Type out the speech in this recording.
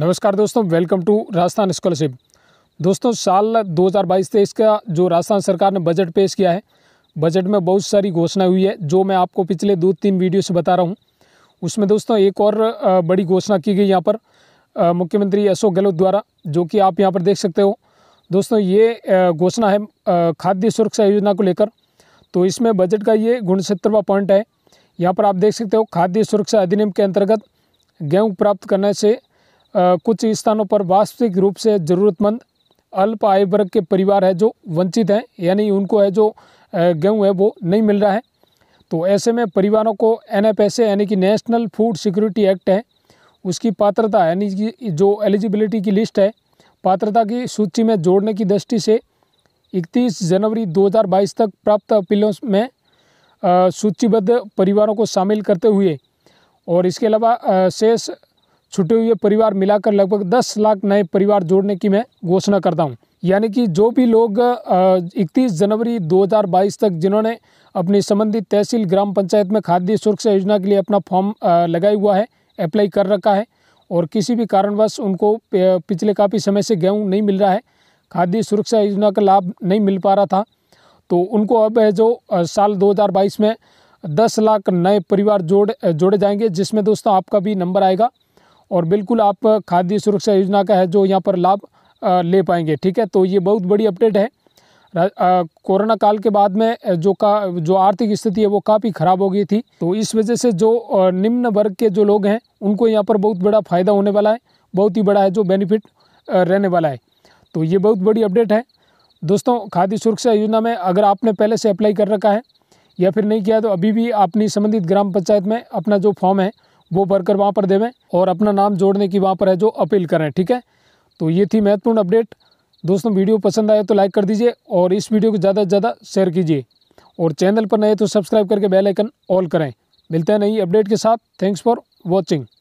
नमस्कार दोस्तों welcome to Rajasthan scholarship दोस्तों साल 2022 तेईस का जो राजस्थान सरकार ने बजट पेश किया है बजट में बहुत सारी घोषणा हुई है जो मैं आपको पिछले दो तीन वीडियो से बता रहा हूँ उसमें दोस्तों एक और बड़ी घोषणा की गई यहाँ पर मुख्यमंत्री अशोक गहलोत द्वारा जो कि आप यहाँ पर देख सकते हो दोस्तों ये घोषणा है खाद्य सुरक्षा योजना को लेकर तो इसमें बजट का ये गुणसत्तरवा पॉइंट है यहाँ पर आप देख सकते हो खाद्य सुरक्षा अधिनियम के अंतर्गत गेहूँ प्राप्त करने से कुछ स्थानों पर वास्तविक रूप से ज़रूरतमंद अल्प आय वर्ग के परिवार है जो वंचित हैं यानी उनको है जो गेहूँ है वो नहीं मिल रहा है तो ऐसे में परिवारों को एन यानी कि नेशनल फूड सिक्योरिटी एक्ट है उसकी पात्रता यानी कि जो एलिजिबिलिटी की लिस्ट है पात्रता की सूची में जोड़ने की दृष्टि से 31 जनवरी 2022 तक प्राप्त अपीलों में सूचीबद्ध परिवारों को शामिल करते हुए और इसके अलावा शेष छुटे हुए परिवार मिलाकर लगभग 10 लाख नए परिवार जोड़ने की मैं घोषणा करता हूँ यानी कि जो भी लोग 31 जनवरी 2022 तक जिन्होंने अपनी संबंधित तहसील ग्राम पंचायत में खाद्य सुरक्षा योजना के लिए अपना फॉर्म लगाया हुआ है अप्लाई कर रखा है और किसी भी कारणवश उनको पिछले काफ़ी समय से गेहूँ नहीं मिल रहा है खाद्य सुरक्षा योजना का लाभ नहीं मिल पा रहा था तो उनको अब है जो साल 2022 में 10 लाख नए परिवार जोड़ जोड़े जाएंगे जिसमें दोस्तों आपका भी नंबर आएगा और बिल्कुल आप खाद्य सुरक्षा योजना का है जो यहाँ पर लाभ ले पाएंगे ठीक है तो ये बहुत बड़ी अपडेट है कोरोना काल के बाद में जो का जो आर्थिक स्थिति है वो काफ़ी ख़राब हो गई थी तो इस वजह से जो निम्न वर्ग के जो लोग हैं उनको यहाँ पर बहुत बड़ा फ़ायदा होने वाला है बहुत ही बड़ा है जो बेनिफिट रहने वाला है तो ये बहुत बड़ी अपडेट है दोस्तों खाद्य सुरक्षा योजना में अगर आपने पहले से अप्लाई कर रखा है या फिर नहीं किया तो अभी भी अपनी संबंधित ग्राम पंचायत में अपना जो फॉर्म है वो भरकर वहाँ पर देवें और अपना नाम जोड़ने की वहाँ पर है जो अपील करें ठीक है तो ये थी महत्वपूर्ण अपडेट दोस्तों वीडियो पसंद आए तो लाइक कर दीजिए और इस वीडियो को ज़्यादा से ज़्यादा शेयर कीजिए और चैनल पर नए तो सब्सक्राइब करके बेल आइकन ऑल करें मिलते हैं नई अपडेट के साथ थैंक्स फॉर वॉचिंग